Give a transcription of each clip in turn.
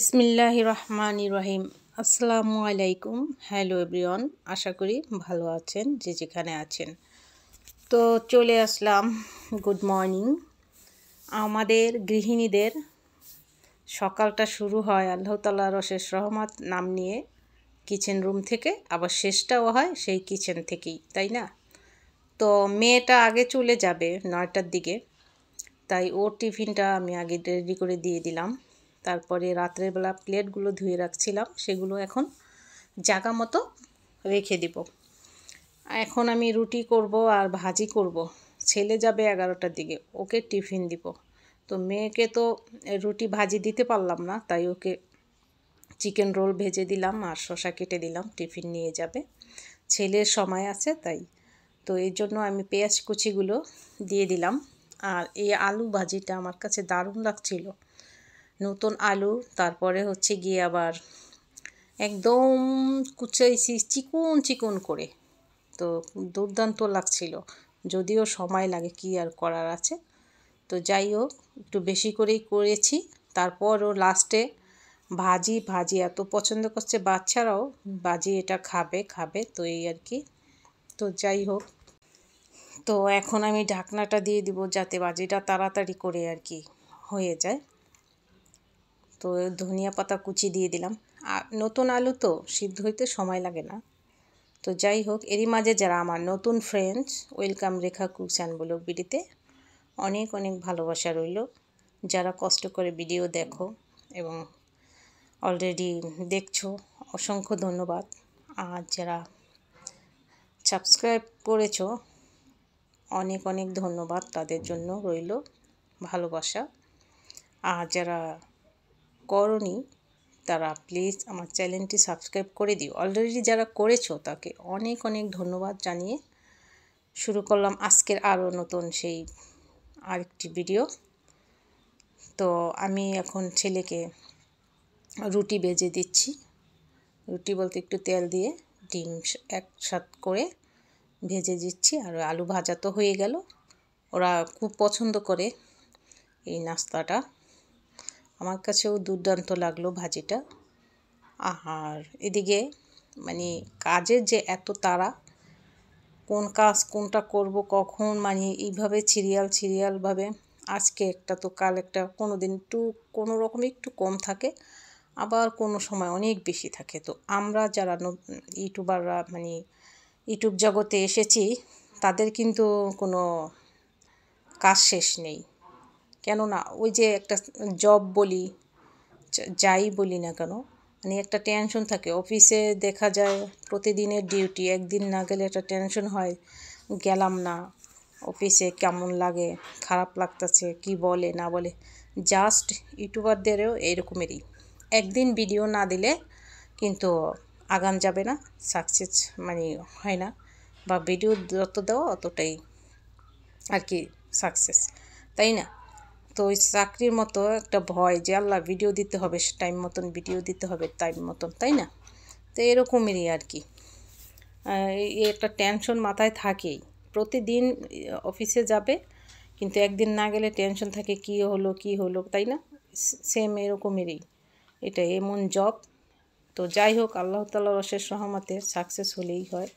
বিসমিল্লাহ রহমান ইরাহিম আসসালামু আলাইকুম হ্যালো এভরিওয়ান আশা করি ভালো আছেন যে যেখানে আছেন তো চলে আসলাম গুড মর্নিং আমাদের গৃহিণীদের সকালটা শুরু হয় আল্লাহ তাল্লাহ রশেষ রহমত নাম নিয়ে কিচেন রুম থেকে আবার শেষটাও হয় সেই কিচেন থেকেই তাই না তো মেয়েটা আগে চলে যাবে নয়টার দিকে তাই ওর টিফিনটা আমি আগে রেডি করে দিয়ে দিলাম তারপরে রাত্রেবেলা প্লেটগুলো ধুয়ে রাখছিলাম সেগুলো এখন জাগা মতো রেখে দিব এখন আমি রুটি করব আর ভাজি করব ছেলে যাবে এগারোটার দিকে ওকে টিফিন দিব তো মেয়েকে তো রুটি ভাজি দিতে পারলাম না তাই ওকে চিকেন রোল ভেজে দিলাম আর শশা কেটে দিলাম টিফিন নিয়ে যাবে ছেলের সময় আছে তাই তো এর জন্য আমি পেঁয়াজ কুচিগুলো দিয়ে দিলাম আর এই আলু ভাজিটা আমার কাছে দারুণ লাগছিল নতুন আলু তারপরে হচ্ছে গিয়ে আবার একদম কুচাইছি চিকুন চিকুন করে তো দুর্দান্ত লাগছিল যদিও সময় লাগে কি আর করার আছে তো যাই হোক একটু বেশি করেই করেছি তারপরও লাস্টে ভাজি ভাজি এত পছন্দ করছে বাচ্চারাও ভাজি এটা খাবে খাবে তো এই আর কি তো যাই হোক তো এখন আমি ঢাকনাটা দিয়ে দিব যাতে ভাজিটা তাড়াতাড়ি করে আর কি হয়ে যায় তো ধনিয়া পাতা কুচি দিয়ে দিলাম নতুন আলু তো সিদ্ধ হইতে সময় লাগে না তো যাই হোক এরই মাঝে যারা আমার নতুন friends welcome Rekha cooks blog বিডিতে অনেক অনেক ভালোবাসা রইল যারা কষ্ট করে ভিডিও দেখো এবং অলরেডি দেখছো অসংখ্য ধন্যবাদ আর যারা সাবস্ক্রাইব করেছো অনেক অনেক ধন্যবাদ তাদের জন্য রইল ভালোবাসা আর যারা করনি তারা প্লিজ আমার চ্যানেলটি সাবস্ক্রাইব করে দিও অলরেডি যারা করেছো তাকে অনেক অনেক ধন্যবাদ জানিয়ে শুরু করলাম আজকের আরও নতুন সেই আরেকটি ভিডিও তো আমি এখন ছেলেকে রুটি বেজে দিচ্ছি রুটি বলতে একটু তেল দিয়ে ডিম একসাথ করে ভেজে দিচ্ছি আর আলু ভাজা তো হয়ে গেল ওরা খুব পছন্দ করে এই নাস্তাটা আমার কাছেও দুর্দান্ত লাগলো ভাজিটা আর এদিকে মানে কাজের যে এত তাড়া কোন কাজ কোনটা করব কখন মানে এইভাবে সিরিয়াল সিরিয়ালভাবে আজকে একটা তো কাল একটা কোনো দিন একটু কোনো রকম একটু কম থাকে আবার কোনো সময় অনেক বেশি থাকে তো আমরা যারা ইউটিউবাররা মানে ইউটিউব জগতে এসেছি তাদের কিন্তু কোনো কাজ শেষ নেই কেননা ওই যে একটা জব বলি যাই বলি না কেন মানে একটা টেনশন থাকে অফিসে দেখা যায় প্রতিদিনের ডিউটি একদিন না গেলে একটা টেনশন হয় গেলাম না অফিসে কেমন লাগে খারাপ লাগতেছে কি বলে না বলে জাস্ট ইউটিউবারদেরও এরকমেরই একদিন ভিডিও না দিলে কিন্তু আগান যাবে না সাকসেস মানে হয় না বা ভিডিও যত দেওয়া অতটাই আর কি সাকসেস তাই না তো ওই চাকরির মতো একটা ভয় যে আল্লাহ ভিডিও দিতে হবে টাইম মতন ভিডিও দিতে হবে টাইম মতন তাই না তো এরকমেরই আর কি একটা টেনশন মাথায় থাকেই প্রতিদিন অফিসে যাবে কিন্তু একদিন না গেলে টেনশন থাকে কি হলো কি হলো তাই না সেম এরকমেরই এটা এমন জব তো যাই হোক আল্লাহ তাল্লাহ অশেষ রহমতে সাকসেস হলেই হয়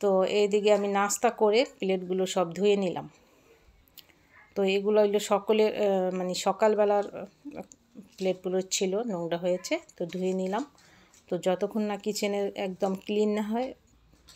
তো এইদিকে আমি নাস্তা করে প্লেটগুলো সব ধুয়ে নিলাম তো এগুলো হইলো সকলের মানে সকালবেলার প্লেটগুলো ছিল নোংরা হয়েছে তো ধুয়ে নিলাম তো যতক্ষণ না কিচেনের একদম ক্লিন না হয়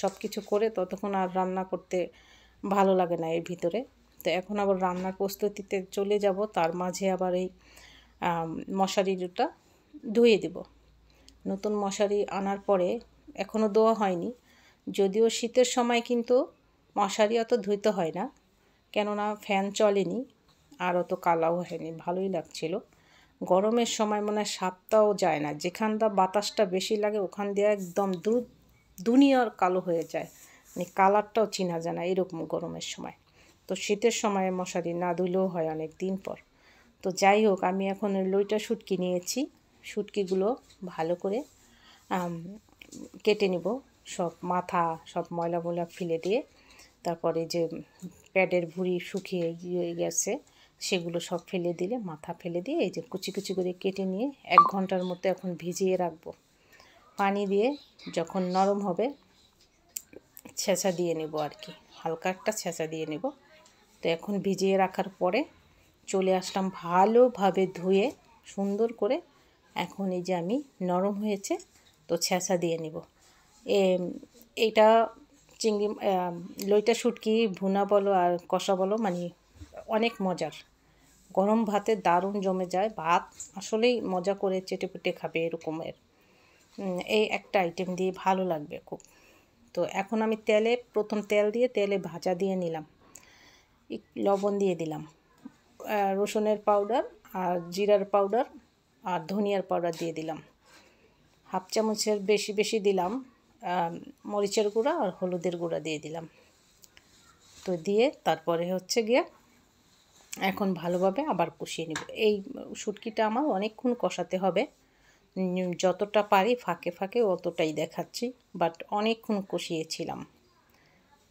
সব কিছু করে ততক্ষণ আর রান্না করতে ভালো লাগে না এর ভিতরে তো এখন আবার রান্নার প্রস্তুতিতে চলে যাব তার মাঝে আবার এই মশারিটা ধুয়ে দেব নতুন মশারি আনার পরে এখনও দোয়া হয়নি যদিও শীতের সময় কিন্তু মশারি অত ধুইতে হয় না কেননা ফ্যান চলেনি আর অত কালাও হয়নি ভালোই লাগছিল গরমের সময় মনে হয় সাপটাও যায় না যেখানটা বাতাসটা বেশি লাগে ওখান দিয়ে একদম দু দুনিয়ার কালো হয়ে যায় মানে কালারটাও চিনা যায় না এরকম গরমের সময় তো শীতের সময় মশারি না ধুলেও হয় অনেক দিন পর তো যাই হোক আমি এখন লইটা সুটকি নিয়েছি শুটকিগুলো ভালো করে কেটে নিব সব মাথা সব ময়লা ময়লা ফেলে দিয়ে তারপরে যে প্যাডের ভুঁড়ি শুকিয়ে গিয়ে গেছে সেগুলো সব ফেলে দিলে মাথা ফেলে দিয়ে এই যে কুচি কুচি করে কেটে নিয়ে এক ঘন্টার মতো এখন ভিজিয়ে রাখবো পানি দিয়ে যখন নরম হবে ছেঁচা দিয়ে নেব আর কি হালকা একটা ছেঁচা দিয়ে নেব তো এখন ভিজিয়ে রাখার পরে চলে আসলাম ভালোভাবে ধুয়ে সুন্দর করে এখন এই যে আমি নরম হয়েছে তো ছেঁচা দিয়ে নেব এটা চিংড়ি লইটা শুটকি ভুনা বলো আর কষা বলো মানে অনেক মজার গরম ভাতে দারুণ জমে যায় ভাত আসলেই মজা করে পেটে খাবে এরকমের এই একটা আইটেম দিয়ে ভালো লাগবে খুব তো এখন আমি তেলে প্রথম তেল দিয়ে তেলে ভাজা দিয়ে নিলাম লবণ দিয়ে দিলাম রসুনের পাউডার আর জিরার পাউডার আর ধনিয়ার পাউডার দিয়ে দিলাম হাফ চামচের বেশি বেশি দিলাম মরিচের গুঁড়া আর হলুদের গুঁড়া দিয়ে দিলাম তো দিয়ে তারপরে হচ্ছে গিয়ে এখন ভালোভাবে আবার কষিয়ে নেব এই সুটকিটা আমার অনেকক্ষণ কষাতে হবে যতটা পারি ফাঁকে ফাঁকে অতটাই দেখাচ্ছি বাট অনেকক্ষণ কষিয়েছিলাম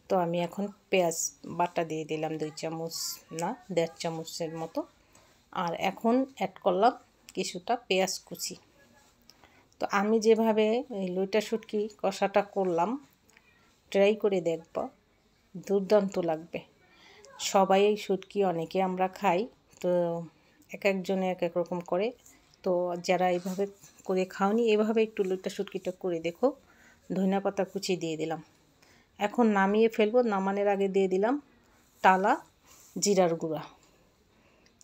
তো আমি এখন পেঁয়াজ বাটা দিয়ে দিলাম দুই চামচ না দেড় চামচের মতো আর এখন অ্যাড করলাম কিছুটা পেঁয়াজ কুচি তো আমি যেভাবে এই লইটা শুটকি কষাটা করলাম ট্রাই করে দেখব দুর্দান্ত লাগবে সবাই এই শুটকি অনেকে আমরা খাই তো এক একজনে এক এক রকম করে তো যারা এইভাবে করে খাওনি এভাবে একটু লুইটা শুটকিটা করে দেখো ধনিয়া পাতা কুচি দিয়ে দিলাম এখন নামিয়ে ফেলবো নামানোর আগে দিয়ে দিলাম টালা জিরার গুঁড়া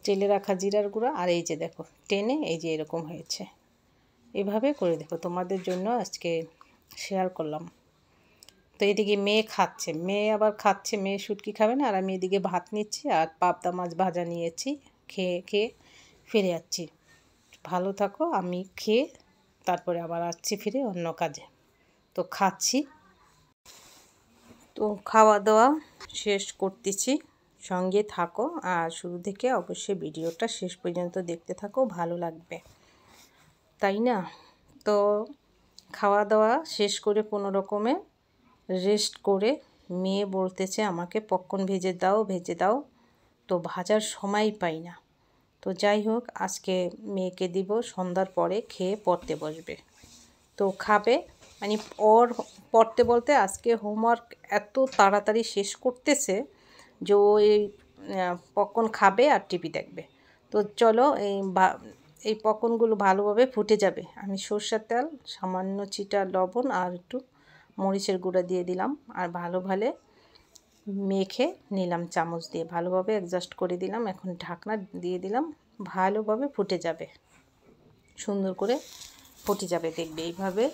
তেলে রাখা জিরার গুঁড়া আর এই যে দেখো টেনে এই যে এরকম হয়েছে এভাবে করে দেখো তোমাদের জন্য আজকে শেয়ার করলাম তো এদিকে মেয়ে খাচ্ছে মেয়ে আবার খাচ্ছে মেয়ে শুটকি খাবে না আর আমি এদিকে ভাত নিচ্ছি আর পাবদা মাছ ভাজা নিয়েছি খেয়ে খেয়ে ফিরে যাচ্ছি ভালো থাকো আমি খেয়ে তারপরে আবার আসছি ফিরে অন্য কাজে তো খাচ্ছি তো খাওয়া দাওয়া শেষ করতেছি সঙ্গে থাকো আর শুরু থেকে অবশ্যই ভিডিওটা শেষ পর্যন্ত দেখতে থাকো ভালো লাগবে তাই না তো খাওয়া দাওয়া শেষ করে কোনো রকমে রেস্ট করে মেয়ে বলতেছে আমাকে পক্ষণ ভেজে দাও ভেজে দাও তো ভাজার সময় পাই না তো যাই হোক আজকে মেয়েকে দিব সন্ধ্যার পরে খেয়ে পড়তে বসবে তো খাবে মানে ওর পড়তে বলতে আজকে হোমওয়ার্ক এত তাড়াতাড়ি শেষ করতেছে যে ওই পক্ষণ খাবে আর টিভি দেখবে তো চলো এই এই পকনগুলো ভালোভাবে ফুটে যাবে আমি সর্ষের তেল সামান্য চিটা লবণ আর একটু মরিচের গুঁড়া দিয়ে দিলাম আর ভালোভাবে মেখে নিলাম চামচ দিয়ে ভালোভাবে অ্যাডজাস্ট করে দিলাম এখন ঢাকনা দিয়ে দিলাম ভালোভাবে ফুটে যাবে সুন্দর করে ফুটে যাবে দেখবে এইভাবে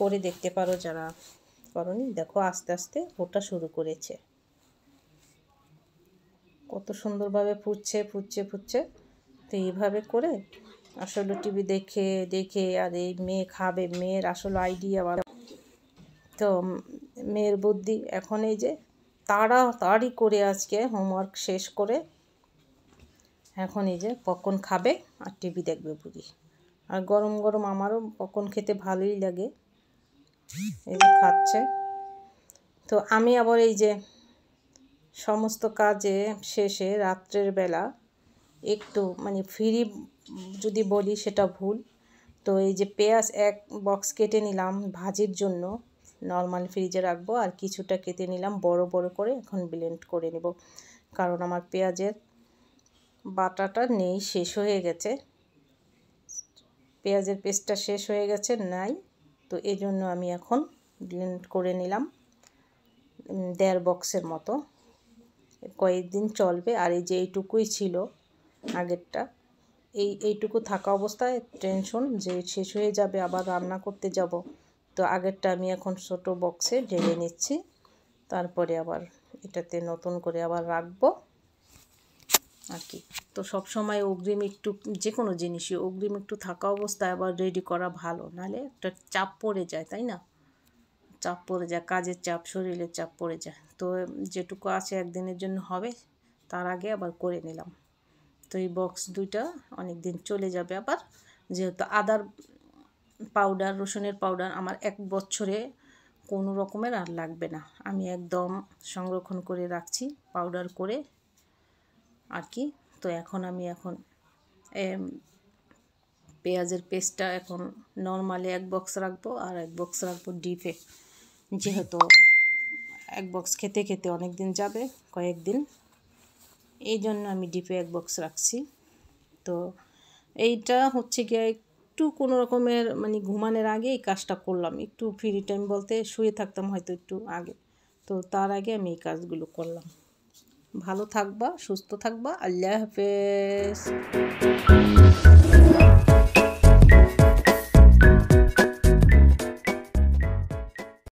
করে দেখতে পারো যারা করি দেখো আস্তে আস্তে ফোটা শুরু করেছে কত সুন্দরভাবে ফুটছে ফুটছে ফুটছে তো এইভাবে করে আসলে টিভি দেখে দেখে আর এই মেয়ে খাবে মেয়ের আসলে আইডিয়া তো মেয়ের বুদ্ধি এখন এই যে তাড়াতাড়ি করে আজকে হোমওয়ার্ক শেষ করে এখন এই যে পকন খাবে আর টিভি দেখবে বুঝি আর গরম গরম আমারও পকন খেতে ভালোই লাগে এই যে খাচ্ছে তো আমি আবার এই যে সমস্ত কাজে শেষে রাত্রের বেলা একটু মানে ফ্রি যদি বলি সেটা ভুল তো এই যে পেঁয়াজ এক বক্স কেটে নিলাম ভাজির জন্য নর্মাল ফ্রিজে রাখবো আর কিছুটা কেটে নিলাম বড় বড় করে এখন ব্লেন্ড করে নেব কারণ আমার পেঁয়াজের বাটাটা নেই শেষ হয়ে গেছে পেঁয়াজের পেস্টটা শেষ হয়ে গেছে নাই তো এই জন্য আমি এখন ব্লেন্ড করে নিলাম দেড় বক্সের মতো কয়েকদিন চলবে আর এই যে এইটুকুই ছিল আগেরটা এই এইটুকু থাকা অবস্থায় টেনশন যে শেষ হয়ে যাবে আবার রান্না করতে যাব তো আগেরটা আমি এখন ছোট বক্সে ঢেলে নিচ্ছি তারপরে আবার এটাতে নতুন করে আবার রাখবো আর কি তো সব সময় অগ্রিম একটু যে কোনো জিনিসই অগ্রিম একটু থাকা অবস্থায় আবার রেডি করা ভালো নাহলে একটা চাপ পড়ে যায় তাই না চাপ পড়ে যায় কাজের চাপ শরীরের চাপ পড়ে যায় তো যেটুকু আছে একদিনের জন্য হবে তার আগে আবার করে নিলাম তো এই বক্স দুইটা অনেক দিন চলে যাবে আবার যেহেতু আদার পাউডার রসুনের পাউডার আমার এক বছরে কোনো রকমের আর লাগবে না আমি একদম সংরক্ষণ করে রাখছি পাউডার করে আর কি তো এখন আমি এখন পেঁয়াজের পেস্টটা এখন নর্মালি এক বক্স রাখবো আর এক বক্স রাখবো ডিপে যেহেতু এক বক্স খেতে খেতে অনেক দিন যাবে কয়েকদিন এই জন্য আমি ডিপে এক বক্স রাখছি তো এইটা হচ্ছে গিয়ে একটু কোনো রকমের মানে ঘুমানোর আগে এই কাজটা করলাম একটু ফ্রি টাইম বলতে শুয়ে থাকতাম হয়তো একটু আগে তো তার আগে আমি এই কাজগুলো করলাম ভালো থাকবা সুস্থ থাকবা আল্লাহ হাফেজ